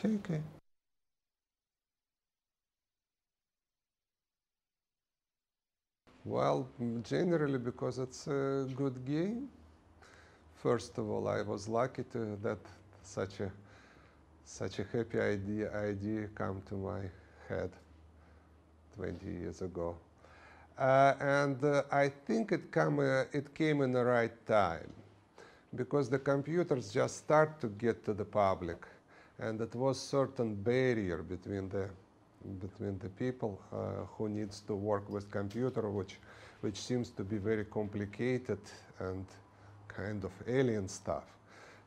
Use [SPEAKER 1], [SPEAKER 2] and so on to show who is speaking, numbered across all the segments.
[SPEAKER 1] Okay, okay. Well, generally because it's a good game. First of all, I was lucky to that such a such a happy idea idea come to my head 20 years ago. Uh, and uh, I think it come uh, it came in the right time because the computers just start to get to the public and it was certain barrier between the between the people uh, who needs to work with computer, which which seems to be very complicated and kind of alien stuff.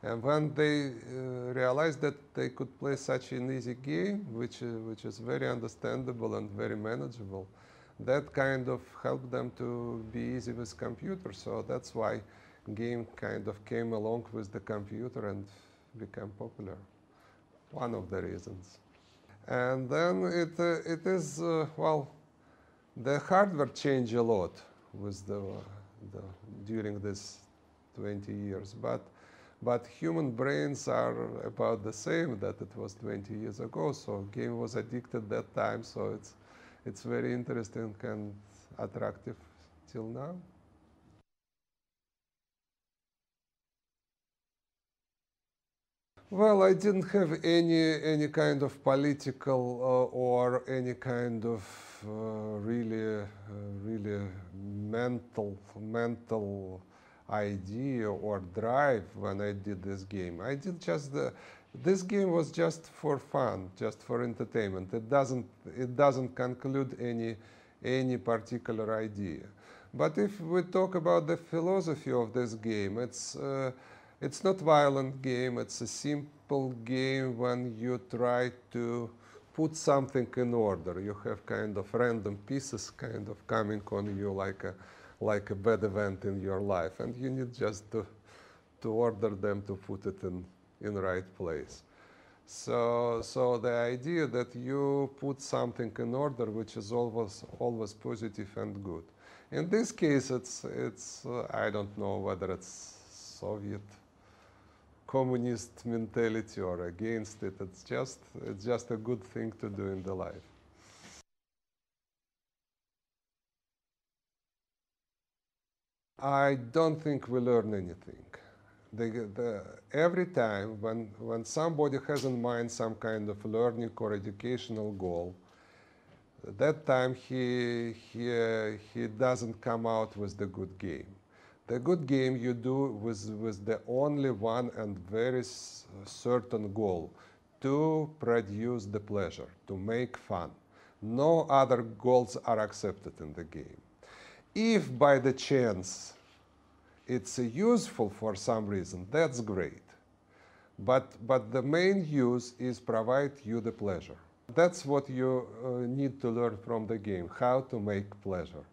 [SPEAKER 1] And when they uh, realized that they could play such an easy game, which uh, which is very understandable and very manageable, that kind of helped them to be easy with computer. So that's why game kind of came along with the computer and became popular one of the reasons. And then it, uh, it is, uh, well, the hardware changed a lot with the, the, during this 20 years, but, but human brains are about the same that it was 20 years ago, so game was addicted that time, so it's, it's very interesting and attractive till now. Well, I didn't have any any kind of political uh, or any kind of uh, really uh, really mental mental idea or drive when I did this game. I did just the this game was just for fun, just for entertainment. It doesn't it doesn't conclude any any particular idea. But if we talk about the philosophy of this game, it's uh, it's not violent game, it's a simple game when you try to put something in order. You have kind of random pieces kind of coming on you like a, like a bad event in your life, and you need just to, to order them to put it in, in right place. So, so the idea that you put something in order, which is always always positive and good. In this case, it's it's uh, I don't know whether it's Soviet communist mentality or against it. It's just, it's just a good thing to do in the life. I don't think we learn anything. The, the, every time when, when somebody has in mind some kind of learning or educational goal, that time he, he, he doesn't come out with the good game. The good game you do with, with the only one and very certain goal to produce the pleasure, to make fun. No other goals are accepted in the game. If by the chance it's useful for some reason, that's great. But, but the main use is provide you the pleasure. That's what you uh, need to learn from the game, how to make pleasure.